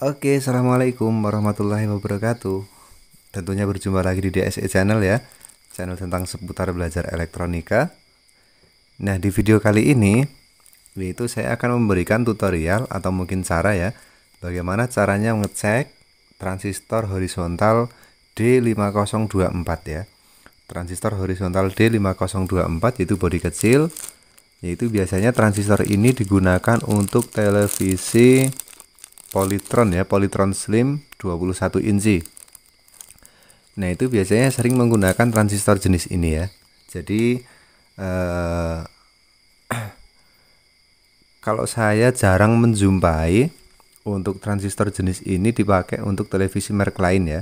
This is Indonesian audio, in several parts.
Oke, Assalamualaikum warahmatullahi wabarakatuh Tentunya berjumpa lagi di DSE Channel ya Channel tentang seputar belajar elektronika Nah, di video kali ini Yaitu saya akan memberikan tutorial atau mungkin cara ya Bagaimana caranya ngecek transistor horizontal D5024 ya transistor horizontal D5024 itu bodi kecil yaitu biasanya transistor ini digunakan untuk televisi Polytron ya, Polytron Slim 21 inci. Nah, itu biasanya sering menggunakan transistor jenis ini ya. Jadi eh, kalau saya jarang menjumpai untuk transistor jenis ini dipakai untuk televisi merek lain ya.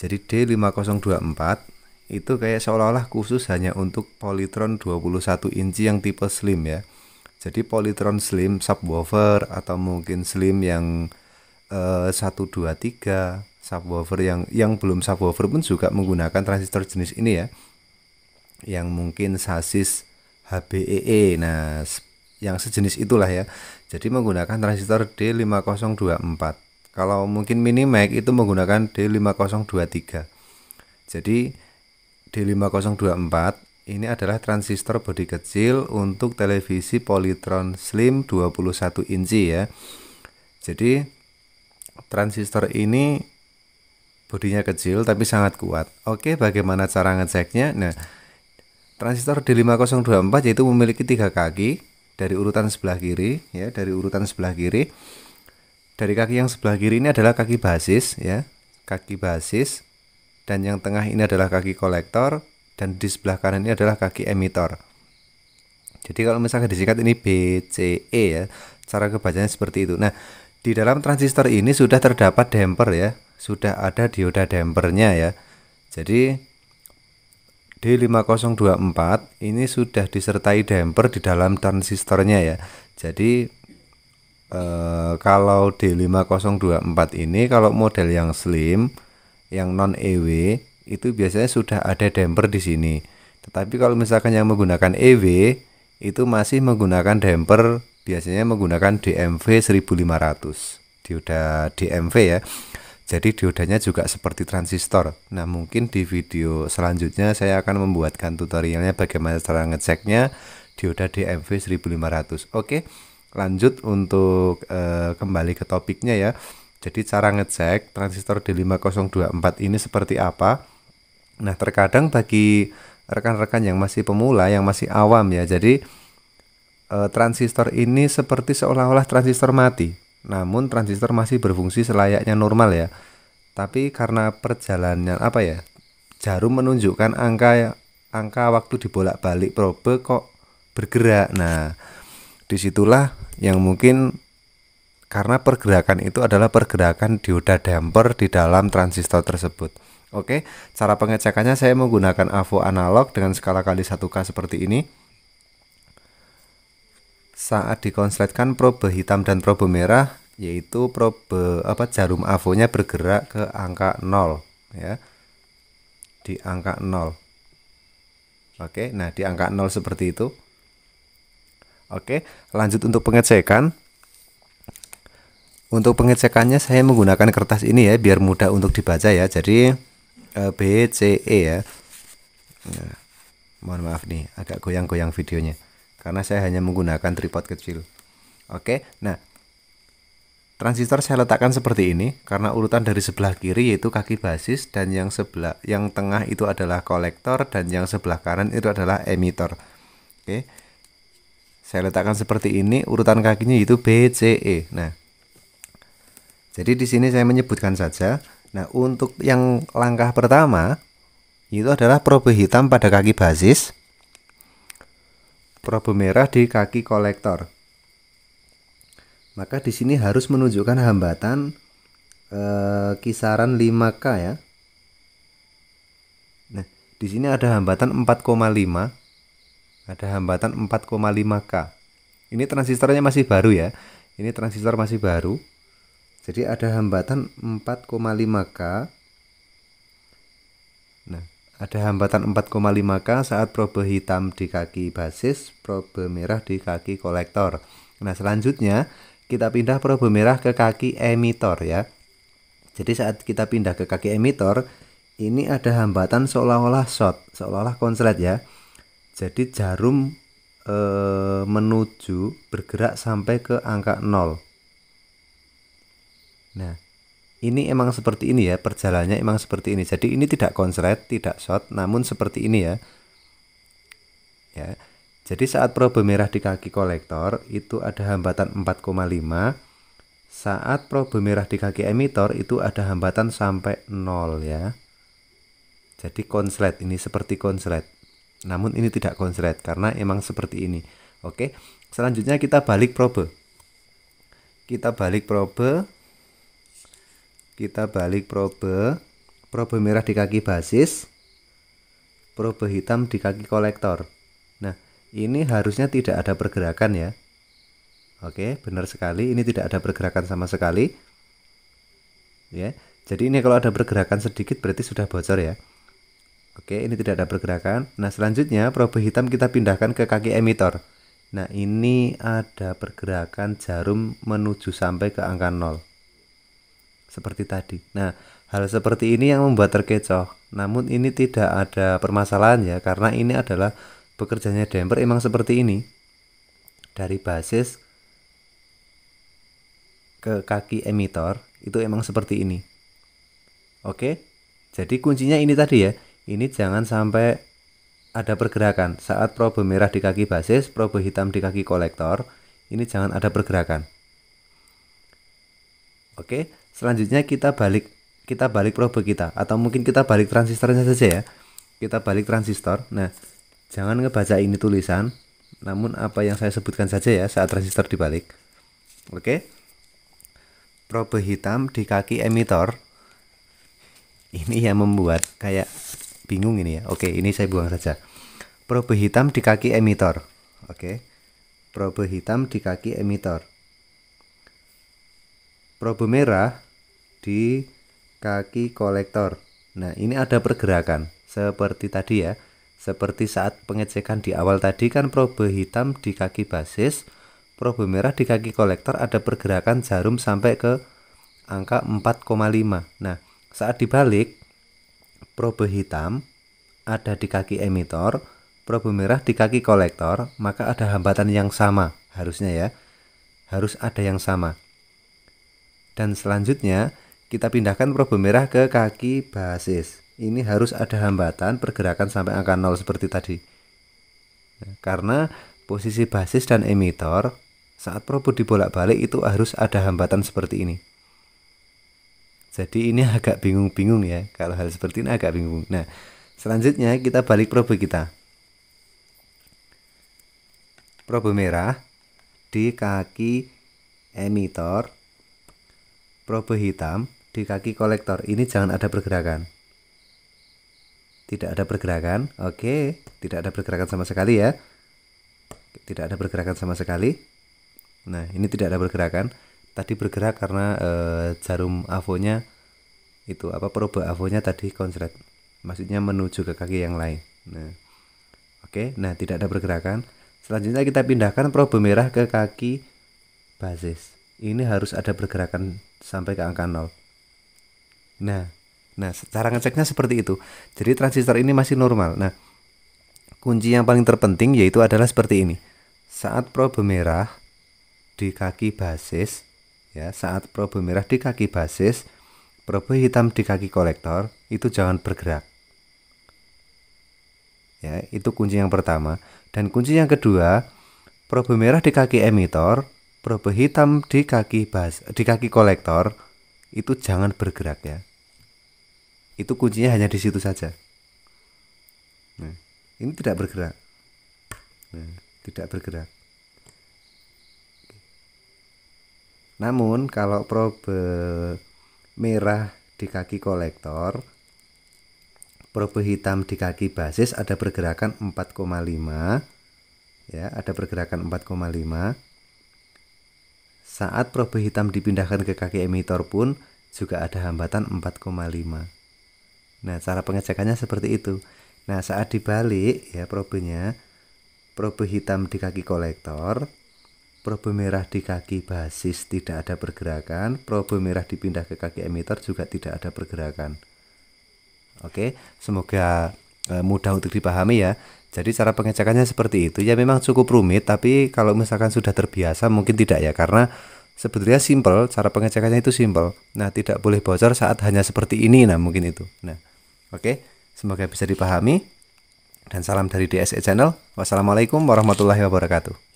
Jadi D5024 itu kayak seolah-olah khusus hanya untuk Polytron 21 inci yang tipe slim ya jadi polytron slim subwoofer atau mungkin slim yang eh, satu dua subwoofer yang yang belum subwoofer pun juga menggunakan transistor jenis ini ya yang mungkin sasis HBEE e. nah yang sejenis itulah ya jadi menggunakan transistor D5024 kalau mungkin mini mic itu menggunakan D5023 jadi D5024 ini adalah transistor bodi kecil untuk televisi Polytron Slim 21 inci ya. Jadi transistor ini bodinya kecil tapi sangat kuat. Oke, bagaimana cara ngeceknya? Nah, transistor D5024 yaitu memiliki tiga kaki dari urutan sebelah kiri ya, dari urutan sebelah kiri. Dari kaki yang sebelah kiri ini adalah kaki basis ya, kaki basis dan yang tengah ini adalah kaki kolektor dan di sebelah kanan ini adalah kaki emitor. Jadi kalau misalkan disingkat ini BCE ya, cara kebacanya seperti itu. Nah, di dalam transistor ini sudah terdapat damper ya, sudah ada dioda dampernya ya. Jadi D5024 ini sudah disertai damper di dalam transistornya ya. Jadi eh, kalau D5024 ini kalau model yang slim yang non EW itu biasanya sudah ada damper di sini. Tetapi kalau misalkan yang menggunakan EV, itu masih menggunakan damper biasanya menggunakan DMV 1500 dioda DMV ya jadi diodanya juga seperti transistor nah mungkin di video selanjutnya saya akan membuatkan tutorialnya bagaimana cara ngeceknya dioda DMV 1500 oke lanjut untuk e, kembali ke topiknya ya jadi cara ngecek transistor D5024 ini seperti apa Nah, terkadang bagi rekan-rekan yang masih pemula, yang masih awam ya, jadi e, transistor ini seperti seolah-olah transistor mati. Namun transistor masih berfungsi selayaknya normal ya. Tapi karena perjalannya apa ya? Jarum menunjukkan angka ya, angka waktu dibolak-balik probe kok bergerak. Nah, disitulah yang mungkin karena pergerakan itu adalah pergerakan dioda damper di dalam transistor tersebut. Oke, cara pengecekannya saya menggunakan AVO analog dengan skala kali 1K seperti ini. Saat dikonsletkan probe hitam dan probe merah, yaitu probe apa jarum AVO-nya bergerak ke angka 0 ya. Di angka 0. Oke, nah di angka 0 seperti itu. Oke, lanjut untuk pengecekan. Untuk pengecekannya saya menggunakan kertas ini ya biar mudah untuk dibaca ya. Jadi uh, B C E ya ya. mohon maaf nih agak goyang-goyang videonya karena saya hanya menggunakan tripod kecil oke nah Transistor saya letakkan seperti ini karena urutan dari sebelah kiri yaitu kaki basis dan yang sebelah yang tengah itu adalah kolektor dan yang sebelah kanan itu adalah emitor. Oke. Saya letakkan seperti ini urutan kakinya yaitu B, C, E. Nah. Jadi di sini saya menyebutkan saja Nah, untuk yang langkah pertama itu adalah probe hitam pada kaki basis, probe merah di kaki kolektor. Maka di sini harus menunjukkan hambatan eh, kisaran 5K ya. Nah, di sini ada hambatan 4,5. Ada hambatan 4,5K. Ini transistornya masih baru ya. Ini transistor masih baru. Jadi ada hambatan 4,5K. Nah, ada hambatan 4,5K saat probe hitam di kaki basis, probe merah di kaki kolektor. Nah, selanjutnya kita pindah probe merah ke kaki emitor ya. Jadi saat kita pindah ke kaki emitor, ini ada hambatan seolah-olah short, seolah-olah konslet ya. Jadi jarum e, menuju bergerak sampai ke angka 0. Nah, ini emang seperti ini ya, perjalannya emang seperti ini. Jadi ini tidak konslet, tidak short, namun seperti ini ya. Ya. Jadi saat probe merah di kaki kolektor itu ada hambatan 4,5. Saat probe merah di kaki emitor itu ada hambatan sampai 0 ya. Jadi konslet ini seperti konslet. Namun ini tidak konslet karena emang seperti ini. Oke. Selanjutnya kita balik probe. Kita balik probe kita balik probe probe merah di kaki basis probe hitam di kaki kolektor nah ini harusnya tidak ada pergerakan ya oke benar sekali ini tidak ada pergerakan sama sekali ya jadi ini kalau ada pergerakan sedikit berarti sudah bocor ya oke ini tidak ada pergerakan nah selanjutnya probe hitam kita pindahkan ke kaki emitor nah ini ada pergerakan jarum menuju sampai ke angka 0 seperti tadi. Nah, hal seperti ini yang membuat terkecoh. Namun ini tidak ada permasalahan ya karena ini adalah bekerjanya damper emang seperti ini. Dari basis ke kaki emitor itu emang seperti ini. Oke. Jadi kuncinya ini tadi ya. Ini jangan sampai ada pergerakan saat probe merah di kaki basis, probe hitam di kaki kolektor. Ini jangan ada pergerakan. Oke, selanjutnya kita balik kita balik probe kita atau mungkin kita balik transistornya saja ya kita balik transistor nah jangan ngebaca ini tulisan namun apa yang saya sebutkan saja ya saat transistor dibalik oke probe hitam di kaki emitor ini yang membuat kayak bingung ini ya oke ini saya buang saja probe hitam di kaki emitor oke probe hitam di kaki emitor probe merah di kaki kolektor. Nah, ini ada pergerakan seperti tadi ya. Seperti saat pengecekan di awal tadi kan probe hitam di kaki basis, probe merah di kaki kolektor ada pergerakan jarum sampai ke angka 4,5. Nah, saat dibalik probe hitam ada di kaki emitor, probe merah di kaki kolektor, maka ada hambatan yang sama harusnya ya. Harus ada yang sama. Dan selanjutnya kita pindahkan probe merah ke kaki basis. Ini harus ada hambatan pergerakan sampai angka 0 seperti tadi. Ya, karena posisi basis dan emitor saat probe dibolak-balik itu harus ada hambatan seperti ini. Jadi ini agak bingung-bingung ya. Kalau hal seperti ini agak bingung. Nah, selanjutnya kita balik probe kita. Probe merah di kaki emitor, probe hitam di kaki kolektor. Ini jangan ada pergerakan. Tidak ada pergerakan. Oke, tidak ada pergerakan sama sekali ya. Tidak ada pergerakan sama sekali. Nah, ini tidak ada pergerakan. Tadi bergerak karena e, jarum avonya itu apa probe avonya tadi konslet. Maksudnya menuju ke kaki yang lain. Nah. Oke, nah tidak ada pergerakan. Selanjutnya kita pindahkan probe merah ke kaki basis. Ini harus ada pergerakan sampai ke angka 0. Nah, nah secara ngeceknya seperti itu. Jadi transistor ini masih normal. Nah, kunci yang paling terpenting yaitu adalah seperti ini. Saat probe merah di kaki basis, ya, saat probe merah di kaki basis, probe hitam di kaki kolektor itu jangan bergerak. Ya, itu kunci yang pertama. Dan kunci yang kedua, probe merah di kaki emitor, probe hitam di kaki bas di kaki kolektor itu jangan bergerak ya itu kuncinya hanya di situ saja nah, ini tidak bergerak nah, tidak bergerak namun kalau probe merah di kaki kolektor probe hitam di kaki basis ada pergerakan 4,5 ya ada pergerakan saat probe hitam dipindahkan ke kaki emitor pun juga ada hambatan 4,5. Nah, cara pengecekannya seperti itu. Nah, saat dibalik ya probenya, probe hitam di kaki kolektor, probe merah di kaki basis tidak ada pergerakan, probe merah dipindah ke kaki emitor juga tidak ada pergerakan. Oke, semoga Eh, mudah untuk dipahami ya. Jadi cara pengecekannya seperti itu ya memang cukup rumit tapi kalau misalkan sudah terbiasa mungkin tidak ya karena sebetulnya simple cara pengecekannya itu simple. Nah tidak boleh bocor saat hanya seperti ini nah mungkin itu. Nah oke okay. semoga bisa dipahami dan salam dari DSE Channel. Wassalamualaikum warahmatullahi wabarakatuh.